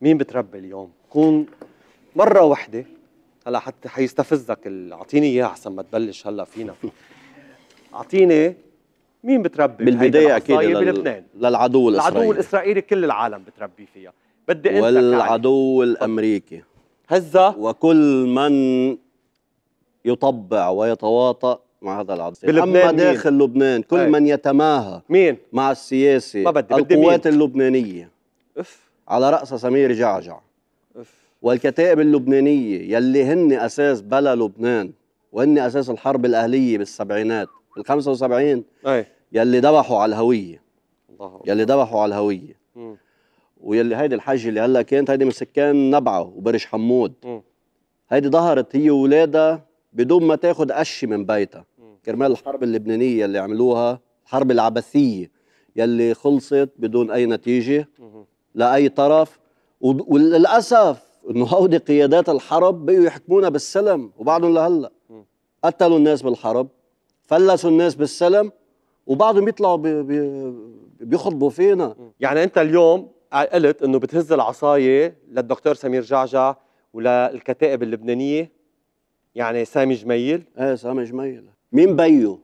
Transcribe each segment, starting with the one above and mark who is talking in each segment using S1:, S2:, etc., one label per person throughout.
S1: مين بتربي اليوم كون مره وحده هلا حتى حيستفزك اعطيني اياه احسن ما تبلش هلا فينا اعطيني مين بتربي بالبدايه اكيد بلبنان للعدو الاسرائيلي العدو الاسرائيلي كل العالم بتربي فيها
S2: بدي انت والعدو كعلي. الامريكي هزة وكل من يطبع ويتواطأ مع هذا العدو اما داخل مين؟ لبنان كل أي. من يتماهى مين مع السياسه ما بدي القوات بدي مين؟ اللبنانيه اف على رأس سمير جعجع والكتائب اللبنانية يلي هن أساس بلا لبنان وهن أساس الحرب الأهلية بالسبعينات بال 75 أي. يلي ذبحوا على الهوية الله يلي ذبحوا على الهوية ويلي هيدي الحجة اللي هلا كانت هيدي من سكان نبعة وبرش حمود هيدي ظهرت هي وولادها بدون ما تاخد قش من بيتها كرمال الحرب اللبنانية اللي عملوها الحرب العبثية يلي خلصت بدون أي نتيجة لاي طرف وللاسف انه هودي قيادات الحرب بقوا يحكمونا بالسلم وبعدهم لهلا قتلوا الناس بالحرب فلسوا الناس بالسلم وبعدهم بيطلعوا بي بيخطبوا فينا يعني انت اليوم
S1: قلت انه بتهز العصايه للدكتور سمير جعجع وللكتائب اللبنانيه
S2: يعني سامي جميل ايه سامي جميل مين بيو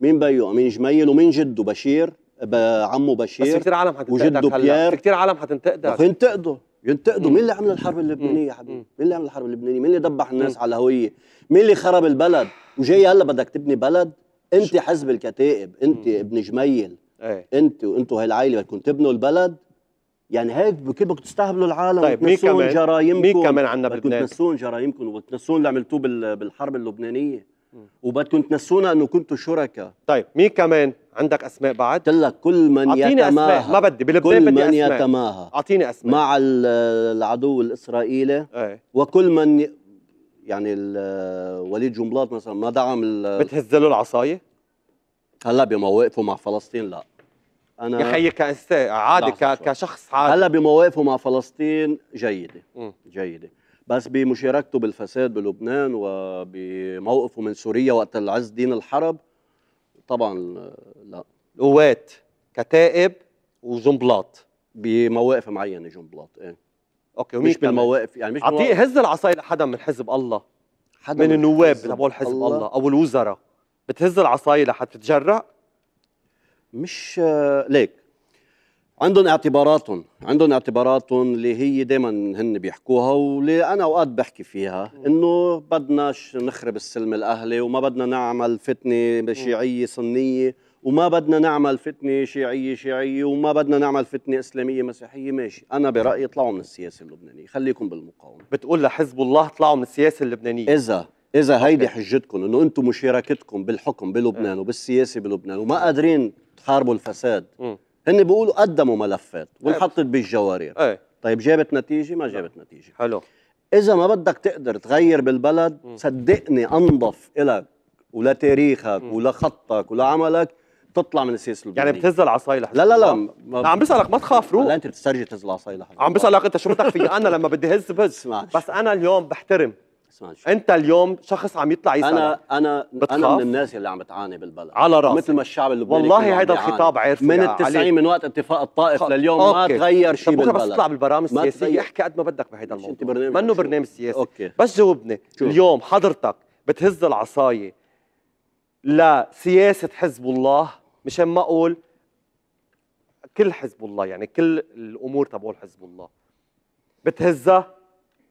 S2: مين بيو امين جميل ومين جده بشير عمه بشير بس في كتير عالم حتنتقدك هلا في كتير عالم حتنتقدك ينتقدوا ينتقدوا مين اللي عمل الحرب اللبنانيه يا حبيبي؟ مين اللي عمل الحرب اللبنانيه؟ مين اللي دبح الناس على الهويه؟ مين اللي خرب البلد؟ وجاي هلا بدك تبني بلد؟ انت حزب الكتائب، انت ابن جميل ايه انت وانتوا هاي العائله بدكم تبنوا البلد يعني هيك بدكم تستهبلوا العالم طيب مين كمان جرايمكم مين كمان عندنا بلبنان؟ تنسون جرايمكم وتنسون اللي عملتوه بالحرب اللبنانيه وبدكم تنسونا انه كنتوا شركاء طيب مين كمان عندك اسماء بعد قلت لك كل من أعطيني يتماهى أسماء. ما بدي بلبنان كل بدي من أسماء. يتماهى اعطيني اسماء مع العدو الاسرائيلي ايه. وكل من ي... يعني وليد جنبلاط مثلا ما دعم بتهز له العصايه هلا بمواقفه مع فلسطين لا انا يا خيي
S1: كأست... عادي
S2: كشخص عادي هلا بمواقفه مع فلسطين جيده م. جيده بس بمشاركته بالفساد بلبنان وبموقفه من سوريا وقت العز دين الحرب طبعا لا قوات كتائب وجنبلاط بمواقف
S1: معينه جنبلاط ايه اوكي مش بالمواقف يعني مش اعطيه هز العصايه لحدا من حزب الله حدا من من النواب تبعوا حزب الله. الله او الوزراء بتهز العصايه لحد تتجرأ
S2: مش آه، ليك عندهم اعتباراتهم عندهم اعتباراتهم اللي هي دائما هن بيحكوها واللي انا اوقات بحكي فيها انه بدناش نخرب السلم الاهلي وما بدنا نعمل فتنه شيعيه سنيه وما بدنا نعمل فتنه شيعيه شيعيه وما بدنا نعمل فتنه اسلاميه مسيحيه ماشي انا برايي اطلعوا من السياسه اللبنانيه خليكم بالمقاومه بتقول لحزب الله اطلعوا من السياسه اللبنانيه اذا اذا هيدي حجتكم انه انتم مشاركتكم بالحكم بلبنان وبالسياسه بلبنان وما قادرين تحاربوا الفساد م. هن بيقولوا قدموا ملفات طيب. وانحطت بالجوارير ايه طيب جابت نتيجه ما جابت نعم. نتيجه حلو اذا ما بدك تقدر تغير بالبلد م. صدقني انظف الك ولتاريخك ولخطك ولعملك تطلع من السياسه البلدية. يعني بتهز العصاي لحالك لا لا لا ما عم بسالك ما تخاف روح لا انت بتسترجي تهز العصاي لحالك عم بسالك انت شو بتخفي انا لما
S1: بدي هز بهز بس انا اليوم بحترم اسمعني انت اليوم شخص عم يطلع يسال انا انا
S2: بتخاف؟ انا من الناس اللي عم بتعاني بالبلد على راسي مثل ما الشعب اللبناني والله هيدا الخطاب عارف من التسعين من وقت اتفاق الطائف خ... لليوم أوكي. ما تغير شيء بالبلد بس اطلع بالبرامج السياسيه احكي
S1: قد ما بدك بهيدا الموضوع انت برنامج منه برنامج سياسي أوكي. بس جاوبني اليوم حضرتك بتهز العصايه لسياسه حزب الله مشان ما اقول كل حزب الله يعني كل الامور تبع حزب الله
S2: بتهزها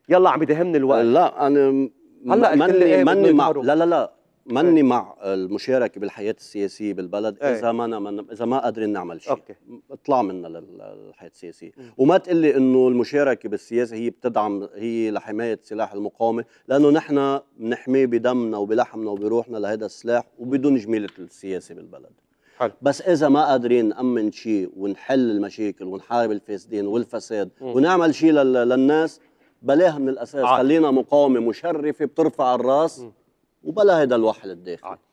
S2: يلا عم يدهمني الوقت لا انا هلا ماني ماني إيه مع لا لا لا ماني ايه. مع المشاركه بالحياه السياسيه بالبلد ايه. اذا ما أنا اذا ما قادرين نعمل شيء أوكي. اطلع منا للحياه السياسيه مم. وما تقول لي انه المشاركه بالسياسه هي بتدعم هي لحمايه سلاح المقاومه لانه نحن بنحميه بدمنا وبلحمنا وبروحنا لهذا السلاح وبدون جميله السياسه بالبلد حل. بس اذا ما قادرين نامن شيء ونحل المشاكل ونحارب الفاسدين والفساد مم. ونعمل شيء للناس بلاها من الاساس عادي. خلينا مقاومه مشرفه بترفع الراس وبلا هذا الوحل الداخلي